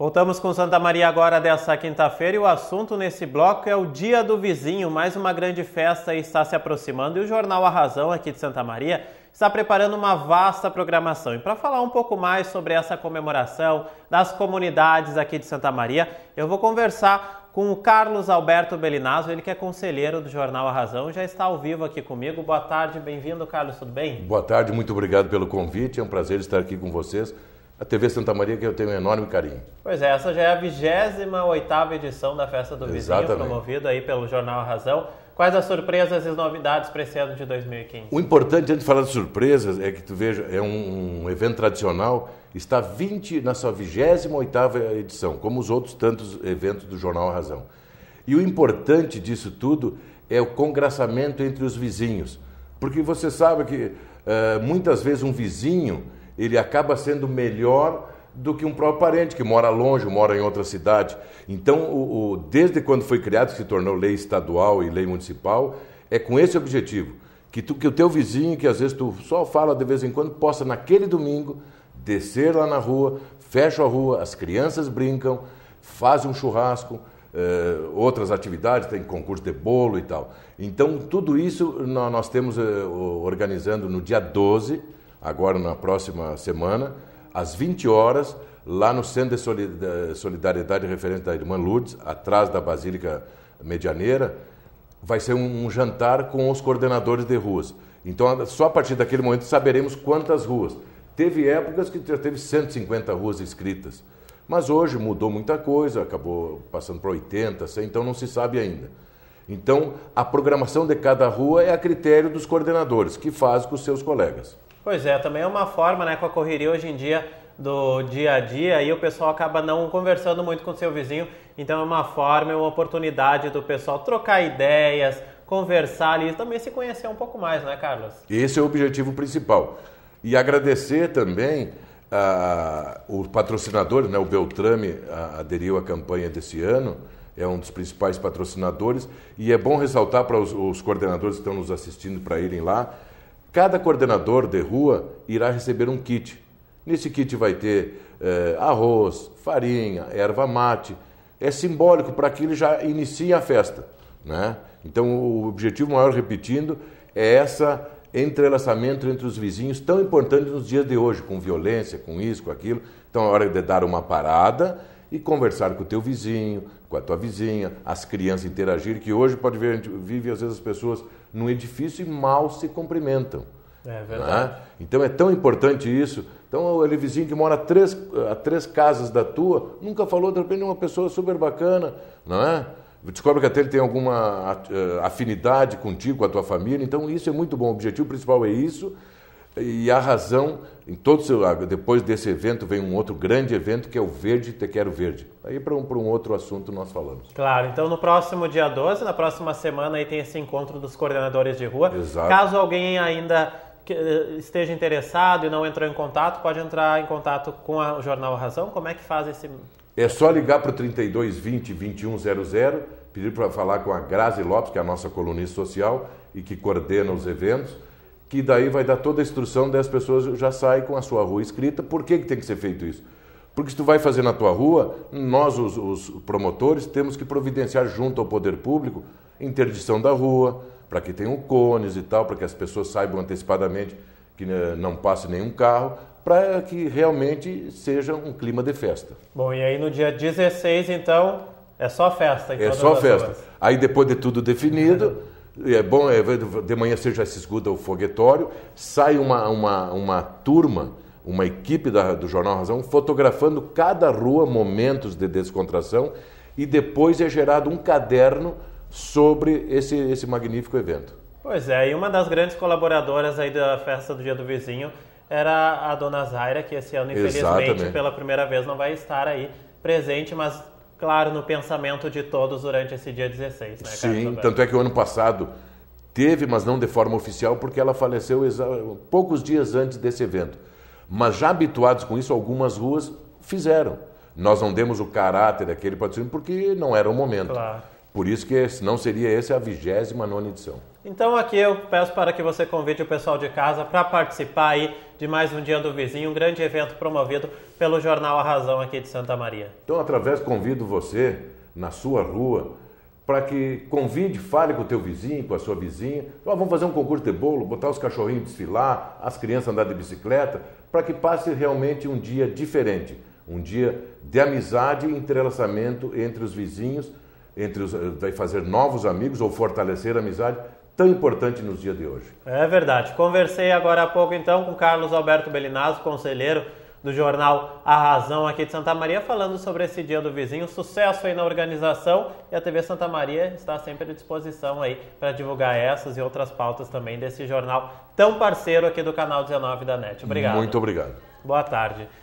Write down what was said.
Voltamos com Santa Maria agora dessa quinta-feira e o assunto nesse bloco é o Dia do Vizinho. Mais uma grande festa está se aproximando e o jornal A Razão aqui de Santa Maria está preparando uma vasta programação. E para falar um pouco mais sobre essa comemoração das comunidades aqui de Santa Maria, eu vou conversar com o Carlos Alberto Belinazzo, ele que é conselheiro do jornal A Razão, já está ao vivo aqui comigo. Boa tarde, bem-vindo, Carlos, tudo bem? Boa tarde, muito obrigado pelo convite, é um prazer estar aqui com vocês a TV Santa Maria, que eu tenho um enorme carinho. Pois é, essa já é a 28 edição da Festa do Exatamente. Vizinho, promovida aí pelo Jornal Razão. Quais as surpresas e as novidades para esse ano de 2015? O importante, antes de falar de surpresas, é que tu veja, é um, um evento tradicional, está 20, na sua 28 edição, como os outros tantos eventos do Jornal Razão. E o importante disso tudo é o congraçamento entre os vizinhos, porque você sabe que uh, muitas vezes um vizinho ele acaba sendo melhor do que um próprio parente que mora longe, mora em outra cidade. Então, o, o, desde quando foi criado, se tornou lei estadual e lei municipal, é com esse objetivo. Que, tu, que o teu vizinho, que às vezes tu só fala de vez em quando, possa naquele domingo descer lá na rua, fecha a rua, as crianças brincam, faz um churrasco, eh, outras atividades, tem concurso de bolo e tal. Então, tudo isso nós, nós temos eh, organizando no dia 12, agora na próxima semana, às 20 horas, lá no Centro de Solidariedade Referente à Irmã Lourdes, atrás da Basílica Medianeira, vai ser um, jantar com os coordenadores de ruas. Então, só a partir daquele momento saberemos quantas ruas. Teve épocas que já teve 150 ruas escritas, mas hoje mudou muita coisa, acabou passando para 80, 100, então não se sabe ainda. Então, a programação de cada rua é a critério dos coordenadores, que faz com os seus colegas. Pois é, também é uma forma, né, com a correria hoje em dia do dia a dia aí o pessoal acaba não conversando muito com seu vizinho, então é uma forma, é uma oportunidade do pessoal trocar ideias, conversar ali e também se conhecer um pouco mais, né, Carlos? Esse é o objetivo principal. E agradecer também ah, os patrocinadores, né, o Beltrame ah, aderiu à campanha desse ano, é um dos principais patrocinadores, e é bom ressaltar para os, os coordenadores que estão nos assistindo para irem lá, Cada coordenador de rua irá receber um kit. Nesse kit vai ter eh, arroz, farinha, erva mate. É simbólico para que ele já inicie a festa. Né? Então, o objetivo maior, repetindo, é essa entrelaçamento entre os vizinhos tão importante nos dias de hoje, com violência, com isso, com aquilo. Então, é hora de dar uma parada e conversar com o teu vizinho, com a tua vizinha, as crianças interagirem, que hoje pode ver, a gente vive às vezes as pessoas num edifício e mal se cumprimentam. É né? verdade. Né? Então é tão importante isso. Então ele vizinho que mora a três, a três casas da tua, nunca falou, de repente, uma pessoa super bacana, não é? Descobre que até ele tem alguma eh, afinidade contigo, com a tua família. Então isso é muito bom. O objetivo principal é isso. E a razão, em todo seu, ah, depois desse evento, vem um outro grande evento que é o Verde Te Quero Verde. Aí para um, um outro assunto nós falamos. Claro, então no próximo dia 12, na próxima semana, aí tem esse encontro dos coordenadores de rua. Exato. Caso alguém ainda eh, esteja interessado e não entrou em contato, pode entrar em contato com a, o Jornal Razão. Como é que faz esse. É só ligar para o 3220 2100, pedir para falar com a Grazi Lopes, que é a nossa colunista social e que coordena os eventos que daí vai dar toda a instrução, daí as pessoas já saem com a sua rua escrita. Por que, que tem que ser feito isso? Porque se tu vai fazer na tua rua, nós, os, os promotores, temos que providenciar junto ao poder público interdição da rua, para que tenham cones e tal, para que as pessoas saibam antecipadamente que né, não passe nenhum carro, para que realmente seja um clima de festa. Bom, e aí no dia 16, então, é só festa. Então, é só festa. Ruas. Aí depois de tudo definido, é bom, é, de manhã você já se escuta o foguetório, sai uma, uma, uma turma, uma equipe da, do Jornal Razão, fotografando cada rua, momentos de descontração, e depois é gerado um caderno sobre esse, esse magnífico evento. Pois é, e uma das grandes colaboradoras aí da festa do Dia do Vizinho era a dona Zaira, que esse ano, infelizmente, Exatamente. pela primeira vez não vai estar aí presente, mas claro no pensamento de todos durante esse dia 16, né, Carlos Sim, tanto é que o ano passado teve, mas não de forma oficial, porque ela faleceu poucos dias antes desse evento. Mas já habituados com isso, algumas ruas fizeram. Nós não demos o caráter daquele patrocínio porque não era o momento. Claro. Por isso que não seria essa a 29 edição. Então aqui eu peço para que você convide o pessoal de casa para participar aí de mais um Dia do Vizinho, um grande evento promovido pelo Jornal A Razão aqui de Santa Maria. Então através convido você na sua rua para que convide, fale com o teu vizinho, com a sua vizinha. vamos fazer um concurso de bolo, botar os cachorrinhos desfilar, as crianças andar de bicicleta, para que passe realmente um dia diferente, um dia de amizade e entrelaçamento entre os vizinhos entre os, vai fazer novos amigos ou fortalecer a amizade tão importante nos dias de hoje. É verdade. Conversei agora há pouco então com Carlos Alberto Belinazzo, conselheiro do jornal A Razão aqui de Santa Maria, falando sobre esse Dia do Vizinho. Sucesso aí na organização e a TV Santa Maria está sempre à disposição aí para divulgar essas e outras pautas também desse jornal tão parceiro aqui do canal 19 da NET. Obrigado. Muito obrigado. Boa tarde.